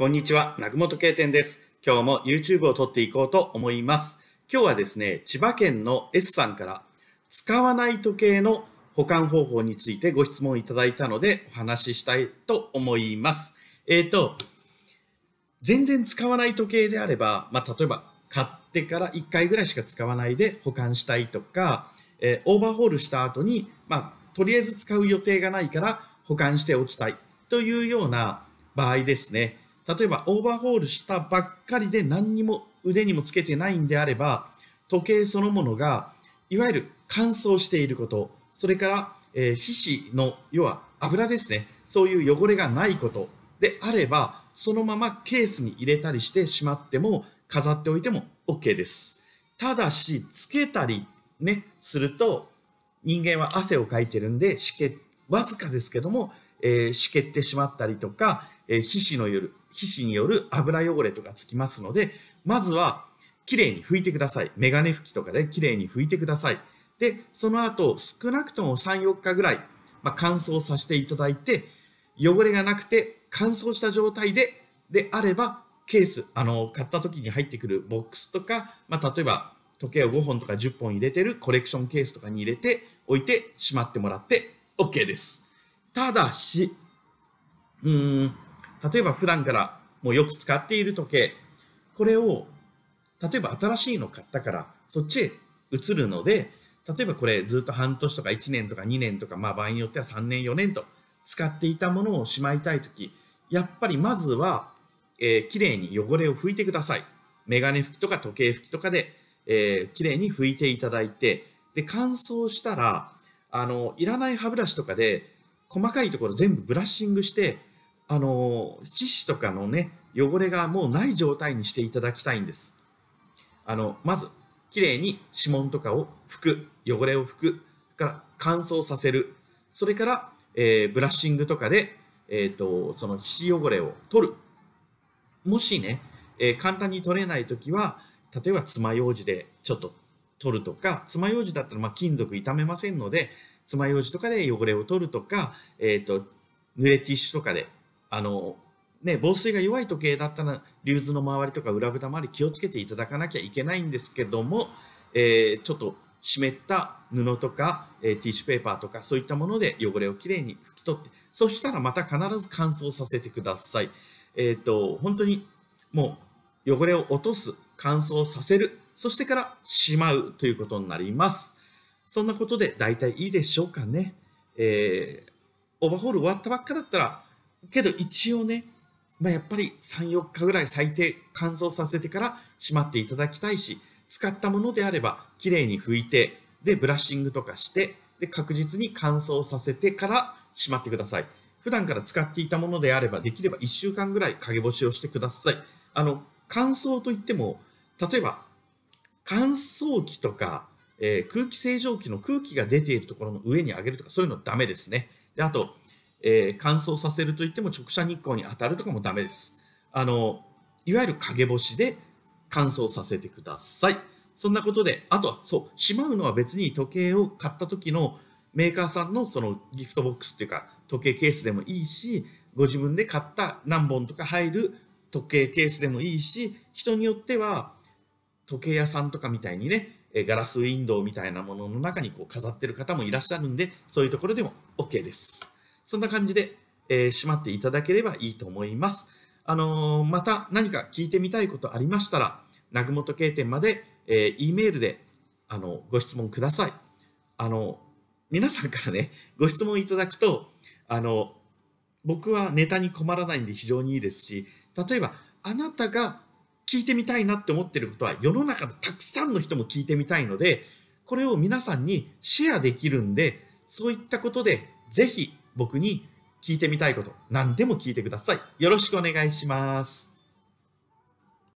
こんにちは、南本慶天です。今日も YouTube を撮っていこうと思います。今日はですね、千葉県の S さんから使わない時計の保管方法についてご質問いただいたのでお話ししたいと思います。えっ、ー、と、全然使わない時計であれば、まあ、例えば買ってから1回ぐらいしか使わないで保管したいとか、えー、オーバーホールした後に、まあ、とりあえず使う予定がないから保管しておきたいというような場合ですね。例えばオーバーホールしたばっかりで何にも腕にもつけてないんであれば時計そのものがいわゆる乾燥していることそれから、えー、皮脂の要は油ですねそういう汚れがないことであればそのままケースに入れたりしてしまっても飾っておいても OK ですただしつけたりねすると人間は汗をかいてるんでしけわずかですけども、えー、しけってしまったりとか、えー、皮脂のよる皮脂による油汚れとかつきますので、まずはきれいに拭いてください。メガネ拭きとかできれいに拭いてください。で、その後、少なくとも3、4日ぐらい、まあ、乾燥させていただいて、汚れがなくて乾燥した状態で、であれば、ケース、あの、買った時に入ってくるボックスとか、まあ、例えば、時計を5本とか10本入れてるコレクションケースとかに入れて、置いてしまってもらって OK です。ただし、うーん、例えば普段からもうよく使っている時計、これを、例えば新しいの買ったから、そっちへ移るので、例えばこれずっと半年とか1年とか2年とか、まあ場合によっては3年4年と使っていたものをしまいたい時、やっぱりまずは、えー、きれに汚れを拭いてください。メガネ拭きとか時計拭きとかで、えー、きれに拭いていただいて、で、乾燥したら、あの、いらない歯ブラシとかで、細かいところ全部ブラッシングして、あの皮脂とかのね汚れがもうない状態にしていただきたいんですあのまずきれいに指紋とかを拭く汚れを拭くから乾燥させるそれから、えー、ブラッシングとかで、えーと、その皮脂汚れを取るもしね、えー、簡単に取れない時は例えば爪楊枝でちょっと取るとか爪楊枝だったらま金属傷めませんので爪楊枝とかで汚れを取るとか、えーと濡れティッシュとかであの、ね、防水が弱い時計だったら、竜頭の周りとか裏蓋周り気をつけていただかなきゃいけないんですけども、えー、ちょっと湿った布とか、えー、ティッシュペーパーとかそういったもので汚れをきれいに拭き取ってそしたらまた必ず乾燥させてください。えっ、ー、と本当にもう汚れを落とす乾燥させるそしてからしまうということになります。そんなことで大体いいでしょうかね。えー、オーバーホール終わったばっかだったらけど一応ね、まあ、やっぱり3、4日ぐらい最低乾燥させてからしまっていただきたいし、使ったものであればきれいに拭いて、で、ブラッシングとかして、で、確実に乾燥させてからしまってください。普段から使っていたものであれば、できれば1週間ぐらい陰干しをしてください。あの、乾燥といっても、例えば乾燥機とか、えー、空気清浄機の空気が出ているところの上に上げるとか、そういうのダメですね。であと、えー、乾燥させるといっても直射日光に当たるとかもダメです。あのいわゆる陰干しで乾燥させてください。そんなことで、あとはそう、しまうのは別に時計を買った時のメーカーさんのそのギフトボックスっていうか時計ケースでもいいし、ご自分で買った何本とか入る時計ケースでもいいし、人によっては時計屋さんとかみたいにね、ガラスウィンドウみたいなものの中にこう飾ってる方もいらっしゃるんで、そういうところでも OK です。そんな感じで、えー、閉まっていただければいいと思います。あのー、また何か聞いてみたいことありましたら、南雲時計店まで、えー、E メールで、あの、ご質問ください。あの、皆さんからね、ご質問いただくと、あの、僕はネタに困らないんで非常にいいですし、例えば、あなたが聞いてみたいなって思ってることは世の中のたくさんの人も聞いてみたいのでこれを皆さんにシェアできるんでそういったことでぜひ僕に聞いてみたいこと何でも聞いてください。よろしくお願いします。